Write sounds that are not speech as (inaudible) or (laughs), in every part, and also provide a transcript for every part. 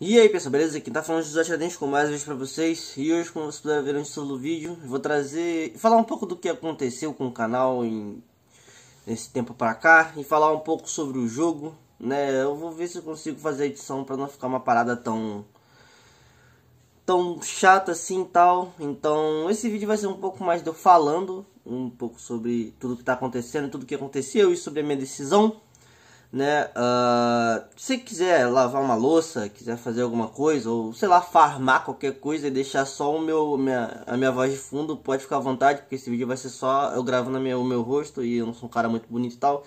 E aí pessoal, beleza? Aqui tá falando de achadentes com mais vídeos pra vocês E hoje, como vocês puderam ver no título do vídeo Vou trazer... Falar um pouco do que aconteceu com o canal em... Nesse tempo pra cá E falar um pouco sobre o jogo Né, eu vou ver se eu consigo fazer a edição pra não ficar uma parada tão... Tão chata assim e tal Então, esse vídeo vai ser um pouco mais de eu falando Um pouco sobre tudo que tá acontecendo, tudo que aconteceu E sobre a minha decisão né? Uh, se quiser lavar uma louça, quiser fazer alguma coisa, ou sei lá, farmar qualquer coisa e deixar só o meu, minha, a minha voz de fundo, pode ficar à vontade, porque esse vídeo vai ser só eu gravando minha, o meu rosto e eu não sou um cara muito bonito e tal.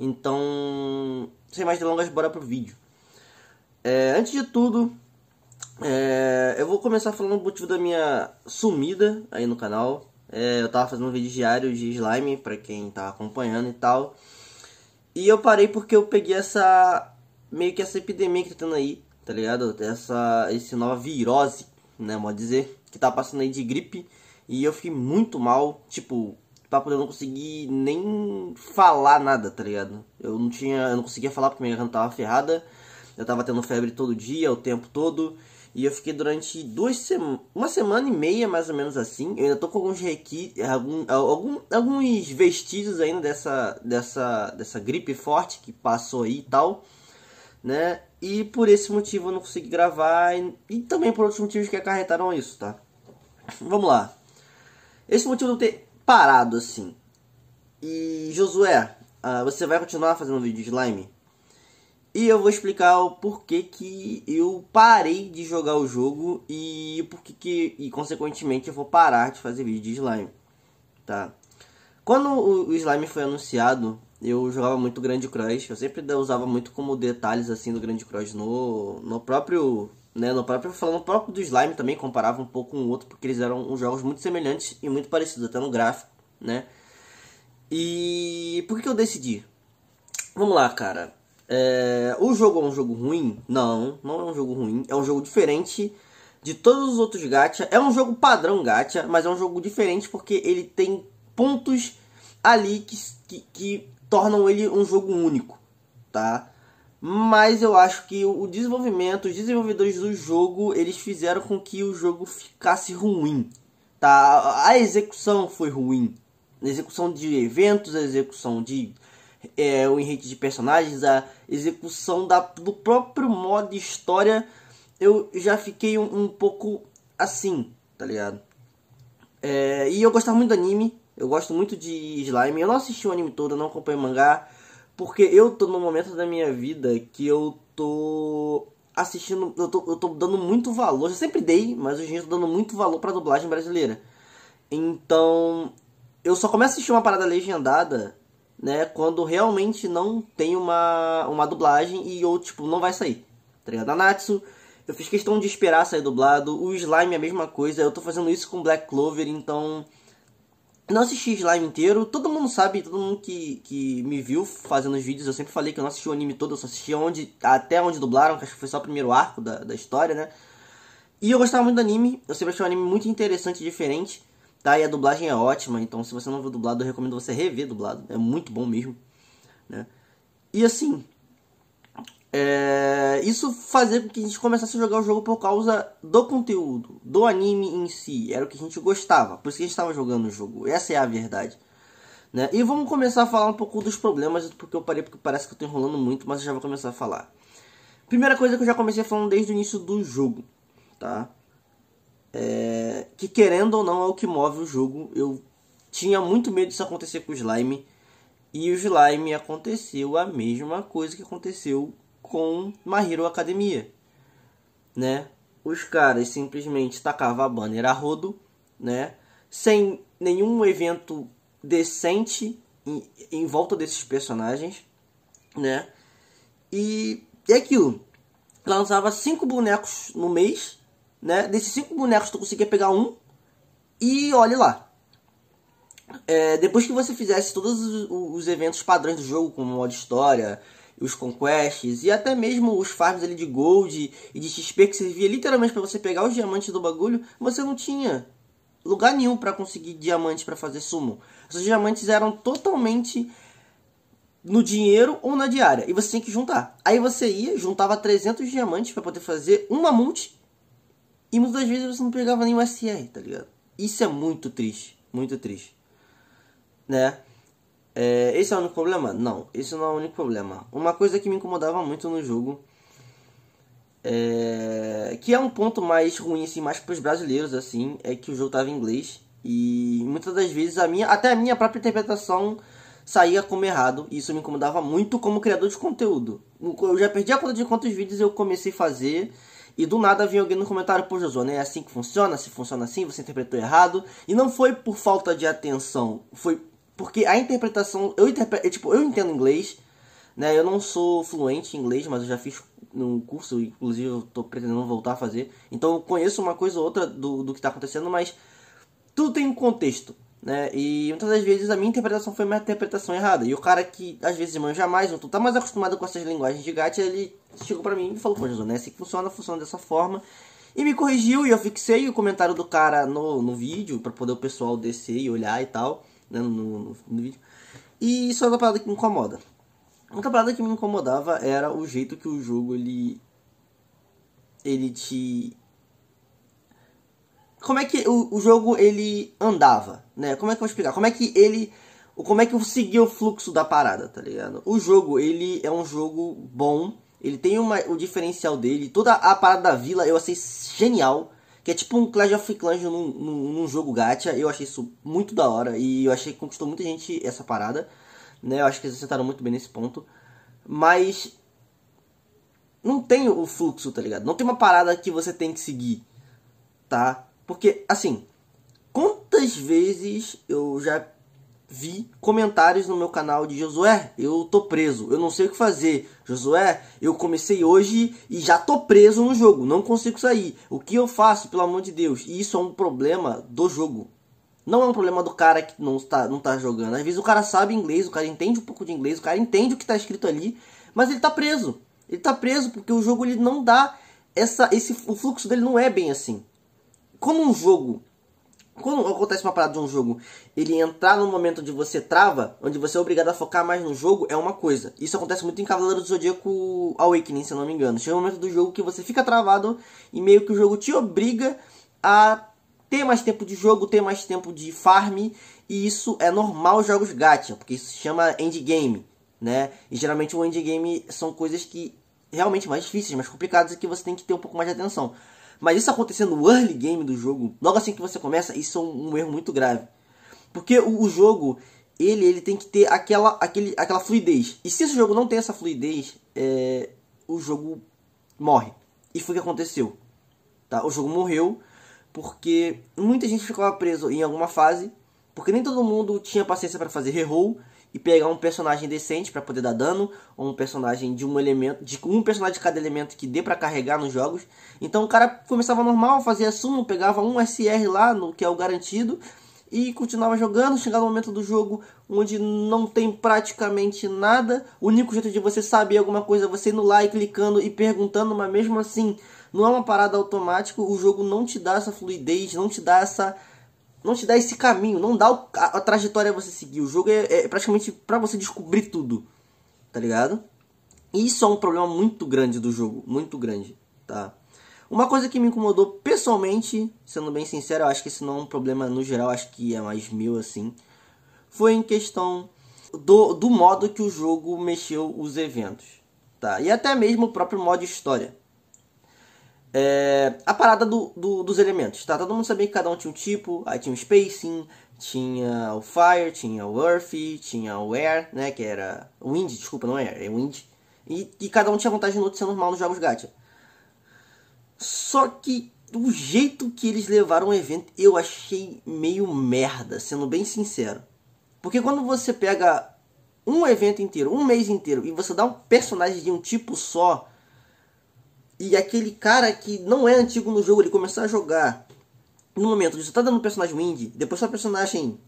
Então, sem mais delongas, bora pro vídeo. É, antes de tudo, é, eu vou começar falando o motivo da minha sumida aí no canal. É, eu tava fazendo um vídeo diário de slime, pra quem tá acompanhando e tal. E eu parei porque eu peguei essa. meio que essa epidemia que tá tendo aí, tá ligado? Essa. esse nova virose, né? Pode dizer. Que tá passando aí de gripe. E eu fiquei muito mal, tipo, papo eu não conseguir nem falar nada, tá ligado? Eu não tinha. Eu não conseguia falar porque minha garganta tava ferrada. Eu tava tendo febre todo dia, o tempo todo. E eu fiquei durante duas semanas, uma semana e meia mais ou menos assim. Eu ainda tô com alguns requi, algum, algum, alguns vestígios ainda dessa, dessa, dessa gripe forte que passou aí e tal, né? E por esse motivo eu não consegui gravar e, e também por outros motivos que acarretaram isso, tá? Vamos lá. Esse motivo de eu ter parado assim. E Josué, uh, você vai continuar fazendo vídeo de slime? E eu vou explicar o porquê que eu parei de jogar o jogo e porquê que e consequentemente eu vou parar de fazer vídeo de slime, tá? Quando o, slime foi anunciado, eu jogava muito Grand cross eu sempre usava muito como detalhes assim do Grand cross no no próprio, né, no próprio falando próprio do slime também comparava um pouco com o outro porque eles eram jogos muito semelhantes e muito parecidos até no gráfico, né? E por que eu decidi? Vamos lá, cara é, o jogo é um jogo ruim? Não, não é um jogo ruim. É um jogo diferente de todos os outros gacha. É um jogo padrão gacha, mas é um jogo diferente porque ele tem pontos ali que, que, que tornam ele um jogo único, tá? Mas eu acho que o desenvolvimento, os desenvolvedores do jogo, eles fizeram com que o jogo ficasse ruim, tá? A execução foi ruim. A execução de eventos, a execução de é, o enredo de personagens, a execução da, do próprio modo história, eu já fiquei um, um pouco assim, tá ligado? É, e eu gostava muito do anime, eu gosto muito de slime. Eu não assisti o anime todo, eu não acompanho o mangá, porque eu tô no momento da minha vida que eu tô assistindo, eu tô, eu tô dando muito valor, eu sempre dei, mas hoje em dia eu tô dando muito valor pra dublagem brasileira. Então, eu só começo a assistir uma parada legendada né? Quando realmente não tem uma, uma dublagem e ou, tipo, não vai sair. Tá ligado? A Natsu, eu fiz questão de esperar sair dublado. O Slime é a mesma coisa. Eu tô fazendo isso com Black Clover, então. Não assisti Slime inteiro. Todo mundo sabe, todo mundo que, que me viu fazendo os vídeos, eu sempre falei que eu não assisti o anime todo, eu só assisti onde, até onde dublaram, que acho que foi só o primeiro arco da, da história, né? E eu gostava muito do anime, eu sempre achei um anime muito interessante e diferente. Tá, e a dublagem é ótima, então se você não viu dublado, eu recomendo você rever dublado. É muito bom mesmo, né? E assim, é... isso fazia com que a gente começasse a jogar o jogo por causa do conteúdo, do anime em si. Era o que a gente gostava, por isso que a gente estava jogando o jogo. Essa é a verdade. Né? E vamos começar a falar um pouco dos problemas, porque eu parei porque parece que eu estou enrolando muito, mas eu já vou começar a falar. Primeira coisa que eu já comecei falando desde o início do jogo, tá? É, que querendo ou não é o que move o jogo. Eu tinha muito medo disso acontecer com o slime. E o slime aconteceu a mesma coisa que aconteceu com My Hero Academia. Né? Os caras simplesmente tacavam a banner a rodo, né? Sem nenhum evento decente em, em volta desses personagens, né? E, e é aquilo. Lançava cinco bonecos no mês né? Desses cinco bonecos, tu conseguia pegar um e olhe lá. É, depois que você fizesse todos os, eventos padrões do jogo, como o modo história, os conquests e até mesmo os farms ali de gold e de XP que servia literalmente para você pegar os diamantes do bagulho, você não tinha lugar nenhum para conseguir diamantes para fazer sumo. Os diamantes eram totalmente no dinheiro ou na diária e você tinha que juntar. Aí você ia, juntava 300 diamantes para poder fazer uma multi e muitas vezes você não pegava nem o SR tá ligado? Isso é muito triste, muito triste. Né? É, esse é o único problema? Não, esse não é o único problema. Uma coisa que me incomodava muito no jogo, é, que é um ponto mais ruim, assim, mais pros brasileiros, assim, é que o jogo tava em inglês. E muitas das vezes a minha, até a minha própria interpretação saía como errado. E isso me incomodava muito como criador de conteúdo. Eu já perdi a conta de quantos vídeos eu comecei a fazer e do nada vinha alguém no comentário, poxa, né? é assim que funciona? Se funciona assim, você interpretou errado. E não foi por falta de atenção, foi porque a interpretação. Eu, interpre, eu, tipo, eu entendo inglês, né? Eu não sou fluente em inglês, mas eu já fiz um curso, inclusive eu tô pretendendo voltar a fazer. Então eu conheço uma coisa ou outra do, do que tá acontecendo, mas tudo tem um contexto. Né? E muitas das vezes a minha interpretação foi uma interpretação errada. E o cara que às vezes manja mais, ou tá mais acostumado com essas linguagens de gato, ele chegou para mim e falou: Pô, Jesus, né? Assim que funciona, funciona dessa forma. E me corrigiu e eu fixei o comentário do cara no, no vídeo para poder o pessoal descer e olhar e tal, né? No, no, no vídeo. E isso é uma parada que me incomoda. Outra parada que me incomodava era o jeito que o jogo ele. ele te como é que o, o, jogo ele andava, né? Como é que eu vou explicar? Como é que ele como é que eu segui o fluxo da parada, tá ligado? O jogo, ele é um jogo bom, ele tem uma, o diferencial dele, toda a parada da vila eu achei genial, que é tipo um Clash of Clans num, num, num jogo gacha, eu achei isso muito da hora, e eu achei que conquistou muita gente essa parada, né? Eu acho que eles acertaram muito bem nesse ponto, mas não tem o fluxo, tá ligado? Não tem uma parada que você tem que seguir, tá? Porque, assim, quantas vezes eu já vi comentários no meu canal de Josué, eu tô preso, eu não sei o que fazer. Josué, eu comecei hoje e já tô preso no jogo, não consigo sair. O que eu faço, pelo amor de Deus? E isso é um problema do jogo. Não é um problema do cara que não tá, não tá jogando. Às vezes o cara sabe inglês, o cara entende um pouco de inglês, o cara entende o que tá escrito ali, mas ele tá preso. Ele tá preso porque o jogo ele não dá essa esse o fluxo dele não é bem assim. Como um jogo. Quando acontece uma parada de um jogo, ele entrar no momento onde você trava, onde você é obrigado a focar mais no jogo, é uma coisa. Isso acontece muito em Cavaleiro do Zodíaco Awakening, se eu não me engano. Chega um momento do jogo que você fica travado e meio que o jogo te obriga a ter mais tempo de jogo, ter mais tempo de farm, e isso é normal em jogos gacha, porque isso se chama endgame, né? E geralmente o endgame são coisas que realmente mais difíceis, mais complicadas e que você tem que ter um pouco mais de atenção. Mas isso acontecer no early game do jogo, logo assim que você começa, isso é um, um erro muito grave. Porque o, o, jogo, ele, ele tem que ter aquela, aquele, aquela fluidez. E se esse jogo não tem essa fluidez, é, o jogo morre. E foi o que aconteceu. Tá? O jogo morreu porque muita gente ficava preso em alguma fase, porque nem todo mundo tinha paciência para fazer reroll, e pegar um personagem decente para poder dar dano, ou um personagem de um elemento, de um personagem de cada elemento que dê para carregar nos jogos. Então o cara começava normal, fazia sumo, pegava um SR lá, no que é o garantido, e continuava jogando, chegava o momento do jogo onde não tem praticamente nada. O único jeito de você saber alguma coisa é você indo lá e clicando e perguntando, mas mesmo assim, não é uma parada automática, o jogo não te dá essa fluidez, não te dá essa não te dá esse caminho, não dá o, a, a, trajetória você seguir. O jogo é, é praticamente para você descobrir tudo, tá ligado? E isso é um problema muito grande do jogo, muito grande, tá? Uma coisa que me incomodou pessoalmente, sendo bem sincero, eu acho que isso não é um problema no geral, acho que é mais meu assim, foi em questão do, do modo que o jogo mexeu os eventos, tá? E até mesmo o próprio modo história é, a parada do, do, dos elementos, tá? Todo mundo sabia que cada um tinha um tipo, aí tinha o Spacing, tinha o Fire, tinha o Earth, tinha o Air, né? Que era. Wind, desculpa, não é Air, é Wind. E, e cada um tinha vantagem no outro, isso normal nos jogos Gacha. Só que o jeito que eles levaram o evento eu achei meio merda, sendo bem sincero. Porque quando você pega um evento inteiro, um mês inteiro, e você dá um personagem de um tipo só e aquele cara que não é antigo no jogo, ele começar a jogar no momento de você tá dando um personagem indie, depois sua personagem.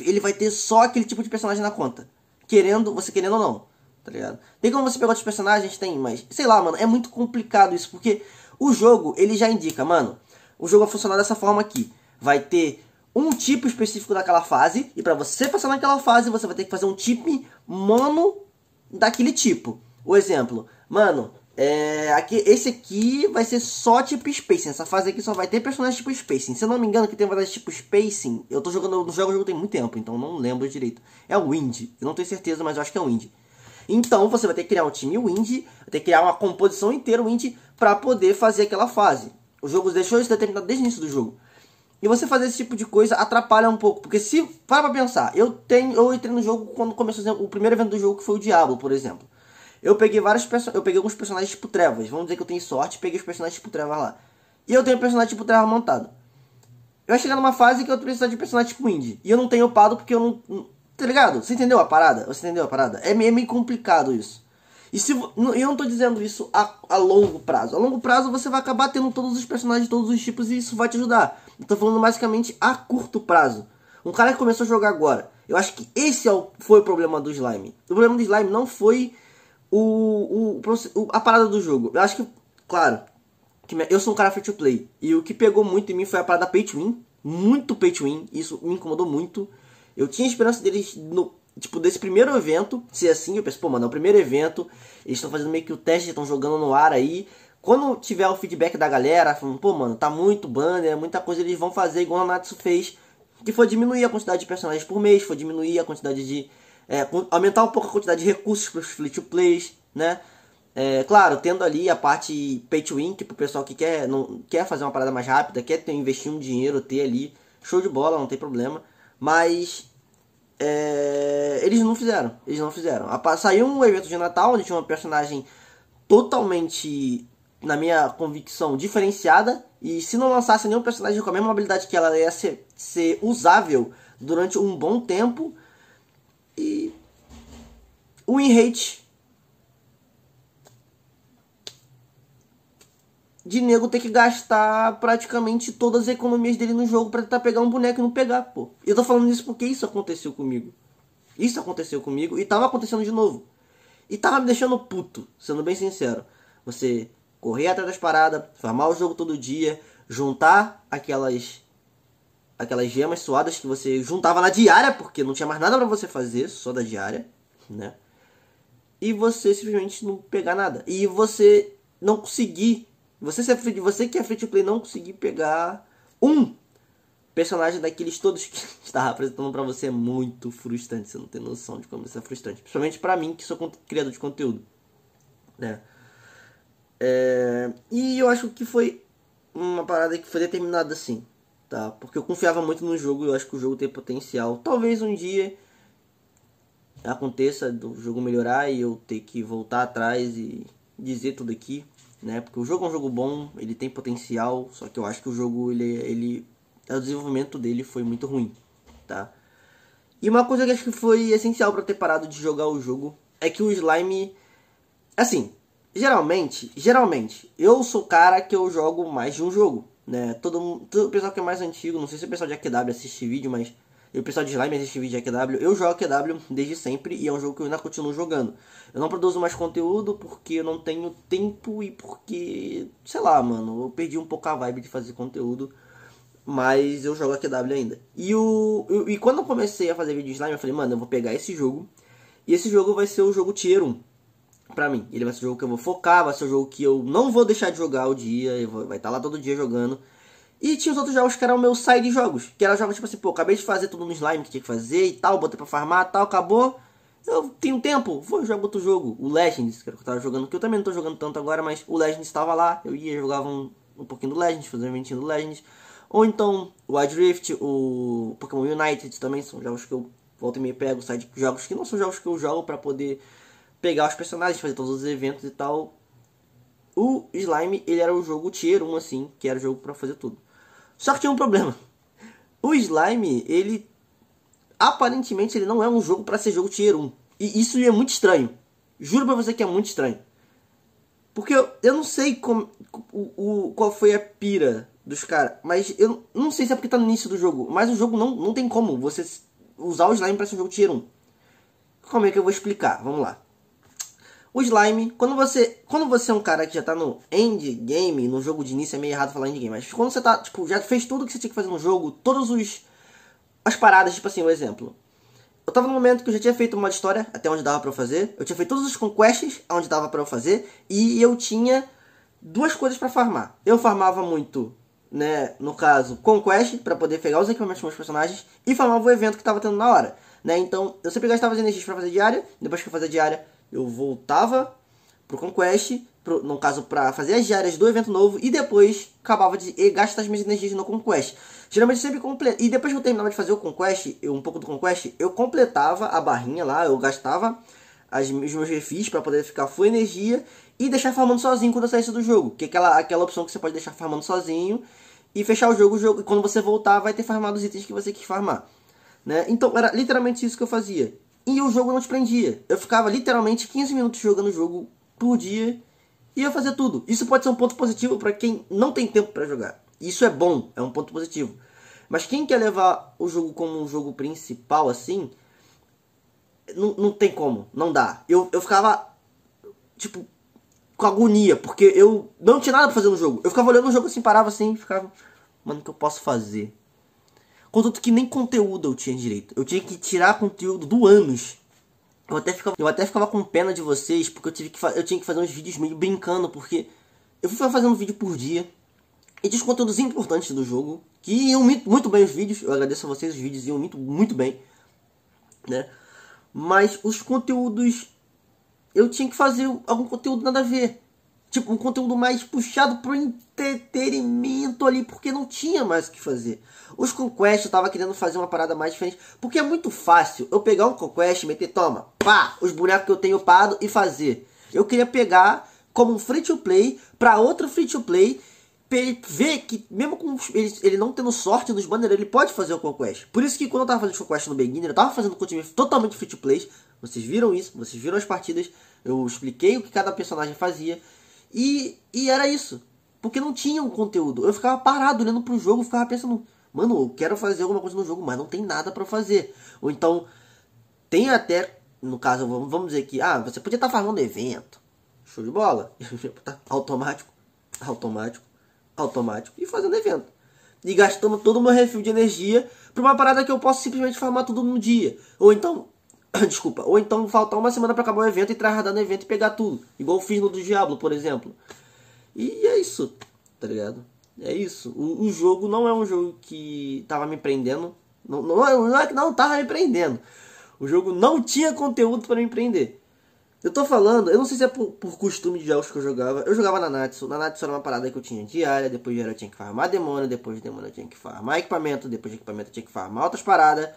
Ele vai ter só aquele tipo de personagem na conta. Querendo, você querendo ou não. Tá ligado? Tem como você pegar outros personagens? Tem, mas sei lá, mano. É muito complicado isso, porque o jogo, ele já indica, mano. O jogo vai funcionar dessa forma aqui. Vai ter um tipo específico daquela fase. E para você passar naquela fase, você vai ter que fazer um tipo mono daquele tipo. O exemplo, mano, é, aqui, esse aqui vai ser só tipo spacing. Essa fase aqui só vai ter personagens tipo spacing. Se eu não me engano, que tem várias tipo spacing. Eu tô jogando no jogo, jogo tem muito tempo, então não lembro direito. É o Wind. Eu não tenho certeza, mas eu acho que é o Wind. Então você vai ter que criar um time Wind, vai ter que criar uma composição inteira Wind para poder fazer aquela fase. O jogo deixou isso determinado desde o início do jogo. E você fazer esse tipo de coisa atrapalha um pouco, porque se para pra pensar, eu tenho eu entrei no jogo quando começou o primeiro evento do jogo que foi o Diablo, por exemplo. Eu peguei vários personagens. Eu peguei alguns personagens tipo trevas. Vamos dizer que eu tenho sorte, peguei os personagens tipo trevas lá. E eu tenho personagem tipo treva montado. Eu ia chegar numa fase que eu precisar de personagem tipo indie. E eu não tenho upado porque eu não, Tá ligado? Você entendeu a parada? Você entendeu a parada? É, é meio complicado isso. E se eu não tô dizendo isso a, a, longo prazo. A longo prazo você vai acabar tendo todos os personagens, de todos os tipos, e isso vai te ajudar. Eu tô falando basicamente a curto prazo. Um cara que começou a jogar agora. Eu acho que esse é foi o problema do slime. O problema do slime não foi o, o, a parada do jogo. Eu acho que, claro, que eu sou um cara free to play. E o que pegou muito em mim foi a parada pay to win. Muito pay to win. Isso me incomodou muito. Eu tinha esperança deles no. Tipo, desse primeiro evento, ser assim, eu pensei, pô, mano, é o primeiro evento, eles estão fazendo meio que o teste, estão jogando no ar aí. Quando tiver o feedback da galera, falando, pô, mano, tá muito banner, muita coisa, eles vão fazer igual a Natsu fez, que foi diminuir a quantidade de personagens por mês, foi diminuir a quantidade de, é, aumentar um pouco a quantidade de recursos para os free-to-plays, né? É, claro, tendo ali a parte pay to win, que o pessoal que quer, não, quer fazer uma parada mais rápida, quer ter, investir um dinheiro, ter ali, show de bola, não tem problema. Mas é, eles não fizeram, eles não fizeram. A, saiu um evento de Natal onde tinha uma personagem totalmente, na minha convicção, diferenciada. E se não lançasse nenhum personagem com a mesma habilidade que ela, ia ser, ser usável durante um bom tempo e o in hate de nego ter que gastar praticamente todas as economias dele no jogo para tentar pegar um boneco e não pegar, pô. Eu tô falando isso porque isso aconteceu comigo. Isso aconteceu comigo e tava acontecendo de novo. E tava me deixando puto, sendo bem sincero. Você correr atrás das paradas, farmar o jogo todo dia, juntar aquelas aquelas gemas suadas que você juntava na diária, porque não tinha mais nada para você fazer, só da diária, né? E você simplesmente não pegar nada. E você não conseguir. Você, você que é free to play não conseguir pegar um personagem daqueles todos que (laughs) estava apresentando para você é muito frustrante. Você não tem noção de como isso é frustrante. Principalmente para mim, que sou criador de conteúdo. Né? É... E eu acho que foi uma parada que foi determinada assim tá? Porque eu confiava muito no jogo, eu acho que o jogo tem potencial. Talvez um dia aconteça do jogo melhorar e eu ter que voltar atrás e dizer tudo aqui, né? Porque o jogo é um jogo bom, ele tem potencial, só que eu acho que o jogo ele ele o desenvolvimento dele foi muito ruim, tá? E uma coisa que acho que foi essencial para ter parado de jogar o jogo é que o slime assim, geralmente, geralmente eu sou o cara que eu jogo mais de um jogo, né? Todo, todo o pessoal que é mais antigo, não sei se o pessoal de AQW assiste vídeo, mas o pessoal de slime assiste vídeo de AQW. Eu jogo AQW desde sempre e é um jogo que eu ainda continuo jogando. Eu não produzo mais conteúdo porque eu não tenho tempo e porque, sei lá, mano, eu perdi um pouco a vibe de fazer conteúdo. Mas eu jogo AQW ainda. E, o, eu, e quando eu comecei a fazer vídeo de slime, eu falei, mano, eu vou pegar esse jogo. E esse jogo vai ser o jogo tier 1 para mim. Ele vai ser o jogo que eu vou focar, vai ser o jogo que eu não vou deixar de jogar o dia, vou, vai estar tá lá todo dia jogando. E tinha os outros jogos que eram meus side jogos, que eram jogos tipo assim, pô, acabei de fazer tudo no slime que tinha que fazer e tal, botei pra farmar tal, acabou. Eu tenho tempo, vou jogar outro jogo, o Legends, que eu tava jogando, que eu também não tô jogando tanto agora, mas o Legends estava lá, eu ia, jogava um, um pouquinho do Legends, fazia um eventinho do Legends. Ou então o Adrift, o Pokémon United também são jogos que eu volto e me pego, side jogos que não são jogos que eu jogo para poder pegar os personagens, fazer todos os eventos e tal. O Slime, ele era o jogo tier 1, assim, que era o jogo para fazer tudo. Só que tinha um problema. O Slime, ele aparentemente ele não é um jogo para ser jogo tier 1. E isso é muito estranho. Juro para você que é muito estranho. Porque eu, eu não sei como, o, o, qual foi a pira dos caras, mas eu não sei se é porque tá no início do jogo, mas o jogo não, não tem como você usar o slime para ser um jogo tier 1. Como é que eu vou explicar? Vamos lá. O slime, quando você, quando você é um cara que já tá no end game, no jogo de início é meio errado falar end game, mas quando você tá, tipo, já fez tudo que você tinha que fazer no jogo, todos os as paradas, tipo assim, o um exemplo. Eu tava no momento que eu já tinha feito uma história, até onde dava para eu fazer. Eu tinha feito todos os conquests onde dava para eu fazer e eu tinha duas coisas para farmar. Eu farmava muito, né, no caso, conquest para poder pegar os equipamentos dos meus personagens e farmava o evento que tava tendo na hora, né? Então, eu sempre gastava as energias para fazer diária, depois que eu fazia diária, eu voltava pro Conquest, pro, no caso para fazer as diárias do evento novo e depois acabava de gastar as minhas energias no Conquest. Geralmente sempre completava. E depois que eu terminava de fazer o Conquest, eu, um pouco do Conquest, eu completava a barrinha lá, eu gastava as, os meus refis para poder ficar full energia e deixar farmando sozinho quando eu saísse do jogo. Que é aquela, aquela opção que você pode deixar farmando sozinho e fechar o jogo, o jogo e quando você voltar vai ter farmado os itens que você quis farmar. Né? Então era literalmente isso que eu fazia e o jogo não te prendia. Eu ficava literalmente 15 minutos jogando o jogo por dia e ia fazer tudo. Isso pode ser um ponto positivo para quem não tem tempo para jogar. Isso é bom, é um ponto positivo. Mas quem quer levar o jogo como um jogo principal assim, não, não tem como, não dá. Eu, eu ficava, tipo, com agonia, porque eu não tinha nada pra fazer no jogo. Eu ficava olhando o jogo assim, parava assim, ficava, mano, o que eu posso fazer? Contanto que nem conteúdo eu tinha direito. Eu tinha que tirar conteúdo do anos. Eu até ficava, eu até ficava com pena de vocês, porque eu, tive que eu tinha que fazer uns vídeos meio brincando, porque eu fui fazendo um vídeo por dia. E tinha os conteúdos importantes do jogo, que iam muito bem os vídeos. Eu agradeço a vocês, os vídeos iam muito, muito bem. Né? Mas os conteúdos. Eu tinha que fazer algum conteúdo nada a ver. Tipo, um conteúdo mais puxado pro entretenimento ali, porque não tinha mais o que fazer. Os Conquest eu tava querendo fazer uma parada mais diferente, porque é muito fácil eu pegar um Conquest e meter, toma, pá, os bonecos que eu tenho upado e fazer. Eu queria pegar como um free to play para outro free to play pra ele ver que, mesmo com ele, ele não tendo sorte nos banners, ele pode fazer o Conquest. Por isso que quando eu tava fazendo o Conquest no Beginner, eu tava fazendo com o time totalmente free to play. Vocês viram isso, vocês viram as partidas, eu expliquei o que cada personagem fazia. E, e era isso. Porque não tinha um conteúdo. Eu ficava parado olhando pro jogo, ficava pensando, mano, eu quero fazer alguma coisa no jogo, mas não tem nada para fazer. Ou então, tem até, no caso, vamos, vamos dizer que, ah, você podia estar tá farmando evento. Show de bola. (laughs) automático, automático, automático. E fazendo evento. E gastando todo o meu refil de energia pra uma parada que eu posso simplesmente farmar tudo num dia. Ou então, (coughs) Desculpa. Ou então faltar uma semana para acabar o evento e tryhardar no evento e pegar tudo. Igual eu fiz no do Diablo, por exemplo. E é isso, tá ligado? É isso. O, o jogo não é um jogo que tava me prendendo. Não, não, não é que não tava me prendendo. O jogo não tinha conteúdo para me prender. Eu tô falando, eu não sei se é por, por, costume de jogos que eu jogava. Eu jogava na Natsu. Na Natsu era uma parada que eu tinha diária. Depois de diária eu tinha que farmar demônio. Depois de demônio eu tinha que farmar equipamento. Depois de equipamento eu tinha que farmar outras paradas.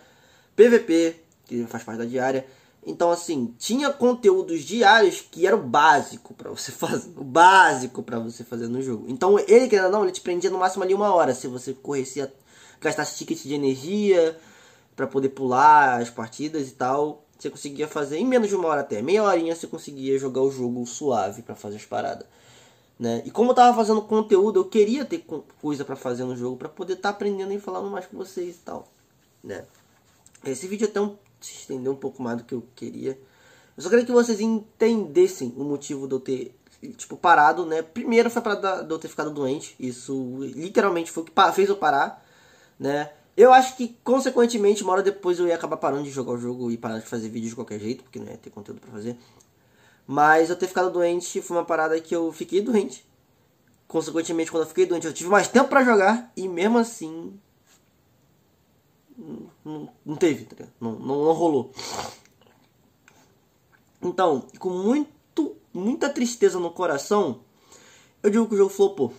PVP que faz parte da diária. Então, assim, tinha conteúdos diários que era o básico para você (laughs) fazer. O básico para você fazer no jogo. Então, ele, querendo ou não, ele te prendia no máximo ali uma hora. Se você corresse, gastasse ticket de energia para poder pular as partidas e tal. Você conseguia fazer em menos de uma hora até. Meia horinha você conseguia jogar o jogo suave para fazer as paradas. Né? E como eu tava fazendo conteúdo, eu queria ter coisa para fazer no jogo para poder estar tá aprendendo e falando mais com vocês e tal, né? Esse vídeo é até um se estender um pouco mais do que eu queria. Eu só queria que vocês entendessem o motivo de eu ter, tipo, parado, né? Primeiro foi para eu ter ficado doente. Isso literalmente foi o que fez eu parar, né? Eu acho que, consequentemente, uma hora depois eu ia acabar parando de jogar o jogo e parar de fazer vídeo de qualquer jeito, porque não ia ter conteúdo para fazer. Mas eu ter ficado doente foi uma parada que eu fiquei doente. Consequentemente, quando eu fiquei doente, eu tive mais tempo para jogar e mesmo assim não, não teve, tá não, não, não rolou. Então, com muito, muita tristeza no coração, eu digo que o jogo flopou.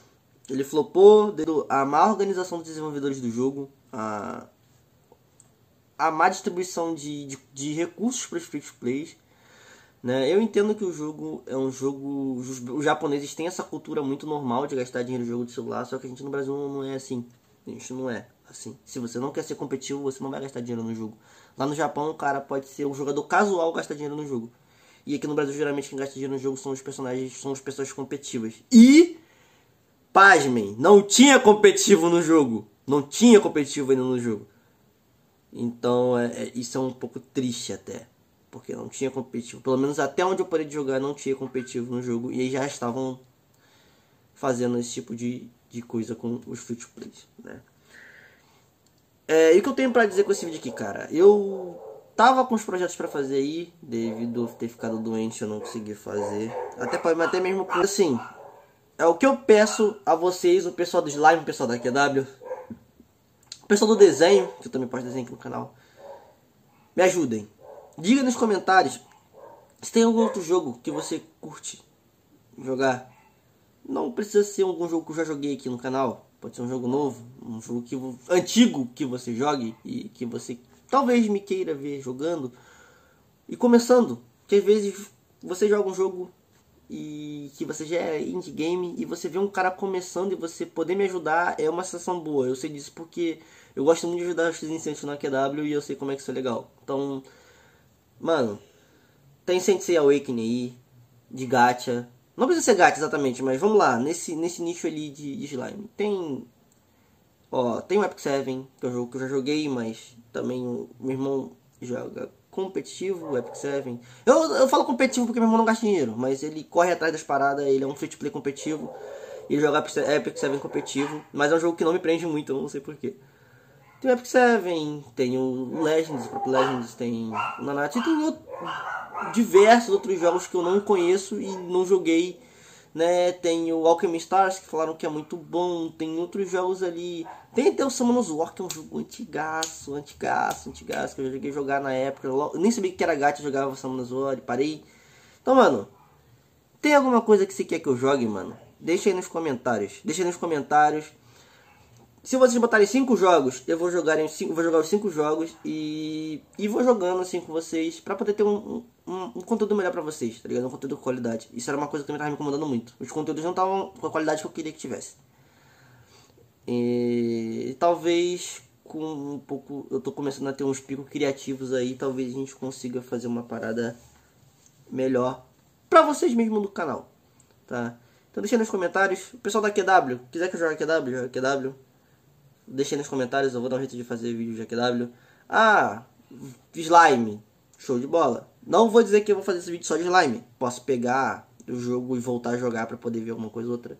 Ele flopou devido à má organização dos desenvolvedores do jogo, a, a má distribuição de, de, de recursos para os free to play Né? Eu entendo que o jogo é um jogo. Os japoneses têm essa cultura muito normal de gastar dinheiro no jogo de celular, só que a gente no Brasil não é assim. A gente não é. Assim, se você não quer ser competitivo, você não vai gastar dinheiro no jogo. Lá no Japão, o cara pode ser um jogador casual gastar dinheiro no jogo. E aqui no Brasil, geralmente, quem gasta dinheiro no jogo são os personagens, são as pessoas competitivas. E, pasmem, não tinha competitivo no jogo. Não tinha competitivo ainda no jogo. Então, é, é, isso é um pouco triste até. Porque não tinha competitivo. Pelo menos até onde eu parei de jogar, não tinha competitivo no jogo. E aí já estavam fazendo esse tipo de, de coisa com os free to plays, né? É, e o que eu tenho para dizer com esse vídeo aqui, cara? Eu tava com os projetos para fazer aí, devido a ter ficado doente eu não consegui fazer. Até para até mesmo assim. É o que eu peço a vocês, o pessoal do slime, o pessoal da QW, o pessoal do desenho, que eu também posto desenho aqui no canal. Me ajudem. Diga nos comentários se tem algum outro jogo que você curte jogar. Não precisa ser algum jogo que eu já joguei aqui no canal. Pode ser um jogo novo, um jogo que, antigo que você jogue e que você talvez me queira ver jogando e começando. Que às vezes você joga um jogo e que você já é indie game e você vê um cara começando e você poder me ajudar é uma sensação boa. Eu sei disso porque eu gosto muito de ajudar os iniciantes na QW e eu sei como é que isso é legal. Então, mano, tem Sensei Awakening aí, de gacha, não precisa ser gato exatamente, mas vamos lá, nesse, nesse nicho ali de, de slime. Tem. Ó, tem o Epic Seven, que é um jogo que eu já joguei, mas também o meu irmão joga competitivo, o Epic Seven. Eu, eu falo competitivo porque meu irmão não gasta dinheiro, mas ele corre atrás das paradas, ele é um free to play competitivo. E joga Epic Seven competitivo, mas é um jogo que não me prende muito, eu não sei porquê. Tem o Epic Seven, tem o Legends, o próprio Legends, tem o Nanatsu, e tem outro diversos outros jogos que eu não conheço e não joguei. Né? Tem o Alchemy Stars, que falaram que é muito bom. Tem outros jogos ali. Tem até o Summoners War, que é um jogo antigaço, antigaço, antigaço. Que eu joguei jogar na época. Eu nem sabia que era gato, eu jogava Summoners War e parei. Então, mano, tem alguma coisa que você quer que eu jogue, mano? Deixa aí nos comentários. Deixa aí nos comentários se vocês botarem cinco jogos, eu vou jogar, em cinco, vou jogar os cinco jogos e, e vou jogando assim com vocês para poder ter um, um, um conteúdo melhor para vocês, tá ligado? Um conteúdo de qualidade. Isso era uma coisa que me tava me incomodando muito. Os conteúdos não estavam com a qualidade que eu queria que tivesse. E, talvez com um pouco. Eu tô começando a ter uns picos criativos aí, talvez a gente consiga fazer uma parada melhor para vocês mesmo no canal, tá? Então deixa nos comentários. O pessoal da QW, quiser que eu jogue QW, joga QW. Deixa aí nos comentários, eu vou dar um jeito de fazer vídeo de AQW. Ah, slime. Show de bola. Não vou dizer que eu vou fazer esse vídeo só de slime. Posso pegar o jogo e voltar a jogar para poder ver alguma coisa ou outra.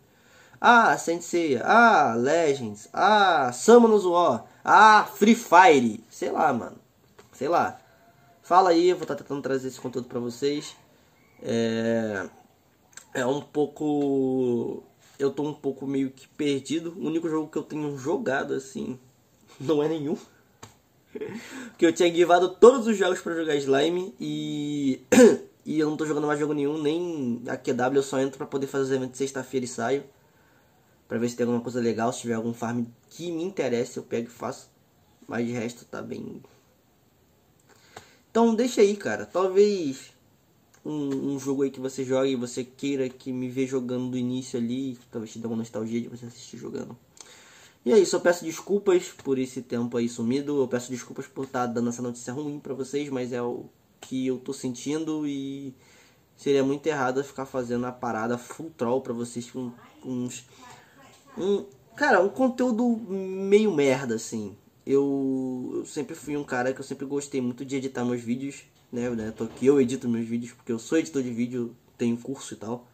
Ah, Sensei. Ah, Legends. Ah, Summoners War. Ah, Free Fire. Sei lá, mano. Sei lá. Fala aí, eu vou estar tá tentando trazer esse conteúdo para vocês. É... É um pouco eu tô um pouco meio que perdido. O único jogo que eu tenho jogado assim (laughs) não é nenhum. (laughs) que eu tinha guivado todos os jogos para jogar slime e (coughs) e eu não tô jogando mais jogo nenhum, nem a QW, eu só entro para poder fazer os eventos sexta-feira e saio. Pra ver se tem alguma coisa legal, se tiver algum farm que me interessa eu pego e faço. Mas de resto tá bem. Então deixa aí, cara. Talvez um, um, jogo aí que você joga e você queira que me vê jogando do início ali, que talvez te dê uma nostalgia de você assistir jogando. E é isso, eu peço desculpas por esse tempo aí sumido, eu peço desculpas por estar tá dando essa notícia ruim para vocês, mas é o que eu tô sentindo e seria muito errado ficar fazendo a parada full troll pra vocês com, com uns. Um, cara, um conteúdo meio merda, assim. Eu, eu sempre fui um cara que eu sempre gostei muito de editar meus vídeos né? né? Tô aqui, eu edito meus vídeos porque eu sou editor de vídeo, tenho curso e tal,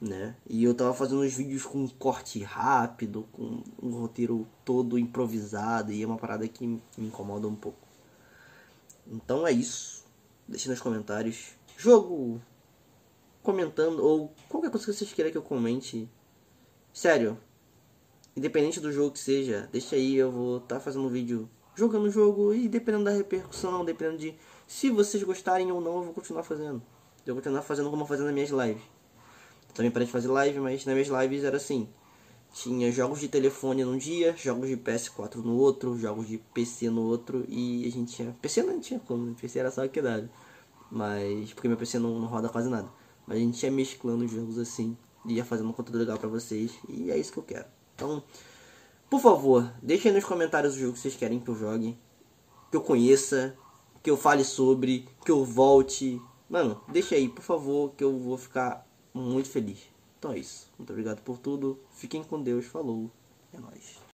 né? E eu tava fazendo os vídeos com corte rápido, com um roteiro todo improvisado e é uma parada que me incomoda um pouco. Então é isso. Deixe nos comentários. Jogo comentando ou qualquer coisa que vocês queiram que eu comente. Sério. Independente do jogo que seja, deixa aí, eu vou estar tá fazendo um vídeo jogando o jogo e dependendo da repercussão, dependendo de se vocês gostarem ou não, eu vou continuar fazendo. Eu vou continuar fazendo como eu fazendo nas minhas lives. também parei de fazer live, mas nas minhas lives era assim. Tinha jogos de telefone num dia, jogos de PS4 no outro, jogos de PC no outro e a gente tinha. PC não tinha como, né? PC era só que quedado. Mas. Porque meu PC não, não roda quase nada. Mas a gente ia mesclando jogos assim. ia fazendo um conteúdo legal pra vocês. E é isso que eu quero. Então, por favor, deixem nos comentários o jogo que vocês querem que eu jogue. Que eu conheça que eu fale sobre, que eu volte. Mano, deixa aí, por favor, que eu vou ficar muito feliz. Então é isso. Muito obrigado por tudo. Fiquem com Deus. Falou. É nóis.